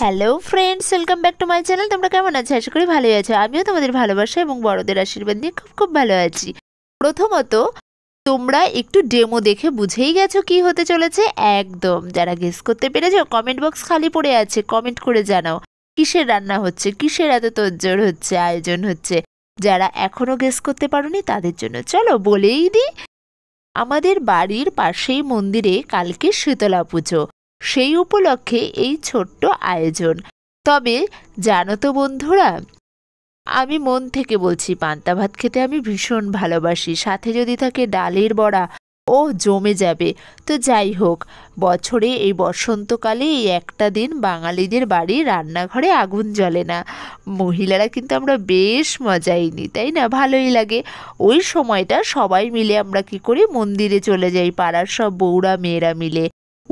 hello friends welcome back to my channel তোমরা কেমন আছো আশা করি ভালোই আছো আমিও তোমাদের ভালোবাসা এবং বড়দের আশীর্বাদ নিয়ে খুব খুব ভালো আছি প্রথমত তোমরা একটু ডেমো দেখে বুঝেই গেছো কি হতে চলেছে একদম যারা গেস করতে পেরেছো কমেন্ট বক্স খালি পড়ে আছে কমেন্ট করে জানাও কিসের রান্না হচ্ছে কিসের এত তোজ্জোর হচ্ছে আয়োজন হচ্ছে যারা এখনও গেস করতে পারোনি তাদের জন্য চলো বলেই দিই আমাদের বাড়ির পাশেই মন্দিরে কালকে শীতলা পুজো সেই উপলক্ষে এই ছোট্ট আয়োজন তবে জানো তো বন্ধুরা আমি মন থেকে বলছি পান্তা ভাত খেতে আমি ভীষণ ভালোবাসি সাথে যদি থাকে ডালের বড়া ও জমে যাবে তো যাই হোক বছরে এই বসন্তকালে এই একটা দিন বাঙালিদের বাড়ি রান্নাঘরে আগুন জ্বলে না মহিলারা কিন্তু আমরা বেশ মজাই নিই তাই না ভালোই লাগে ওই সময়টা সবাই মিলে আমরা কি করি মন্দিরে চলে যাই পাড়ার সব বউরা মেয়েরা মিলে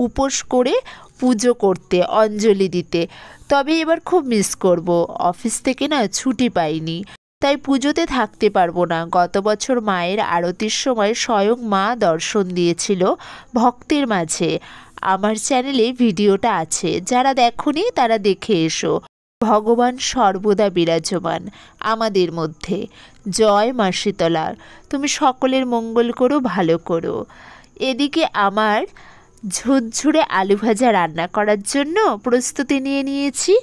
উপোস করে পুজো করতে অঞ্জলি দিতে তবে এবার খুব মিস করব অফিস থেকে না ছুটি পাইনি তাই পুজোতে থাকতে পারবো না গত বছর মায়ের আরতির সময় স্বয়ং মা দর্শন দিয়েছিল ভক্তের মাঝে আমার চ্যানেলে ভিডিওটা আছে যারা দেখনি তারা দেখে এসো ভগবান সর্বদা বিরাজমান আমাদের মধ্যে জয় মা শীতলা তুমি সকলের মঙ্গল করো ভালো করো এদিকে আমার ঝুরঝুরে আলু ভাজা রান্না করার জন্য প্রস্তুতি নিয়ে নিয়েছি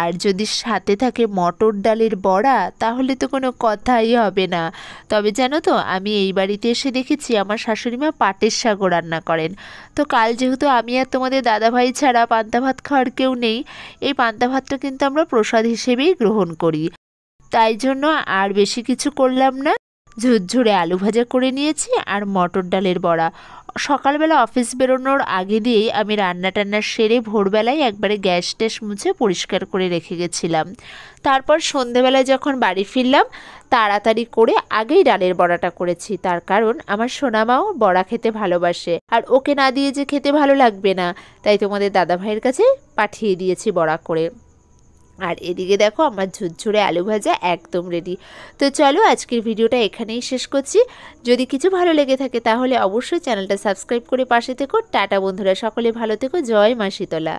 আর যদি সাথে থাকে মটর ডালের বড়া তাহলে তো কোনো কথাই হবে না তবে জানো তো আমি এই বাড়িতে এসে দেখেছি আমার শাশুড়িমা পাটের শাকও রান্না করেন তো কাল যেহেতু আমি আর তোমাদের দাদাভাই ছাড়া পান্তা ভাত খাওয়ার কেউ নেই এই পান্তা ভাতটা কিন্তু আমরা প্রসাদ হিসেবেই গ্রহণ করি তাই জন্য আর বেশি কিছু করলাম না ঝুরঝুরে আলু ভাজা করে নিয়েছি আর মটর ডালের বড়া সকালবেলা অফিস বেরোনোর আগে দিয়েই আমি রান্না টান্না সেরে ভোরবেলায় একবারে গ্যাস ট্যাস মুছে পরিষ্কার করে রেখে গেছিলাম তারপর সন্ধেবেলায় যখন বাড়ি ফিরলাম তাড়াতাড়ি করে আগেই ডালের বড়াটা করেছি তার কারণ আমার সোনামাও বড়া খেতে ভালোবাসে আর ওকে না দিয়ে যে খেতে ভালো লাগবে না তাই তোমাদের দাদা ভাইয়ের কাছে পাঠিয়ে দিয়েছি বড়া করে আর এদিকে দেখো আমার ঝুরঝুরে আলু ভাজা একদম রেডি তো চলো আজকের ভিডিওটা এখানেই শেষ করছি যদি কিছু ভালো লেগে থাকে তাহলে অবশ্যই চ্যানেলটা সাবস্ক্রাইব করে পাশে থেকো টাটা বন্ধুরা সকলে ভালো থেকো জয় মা শীতলা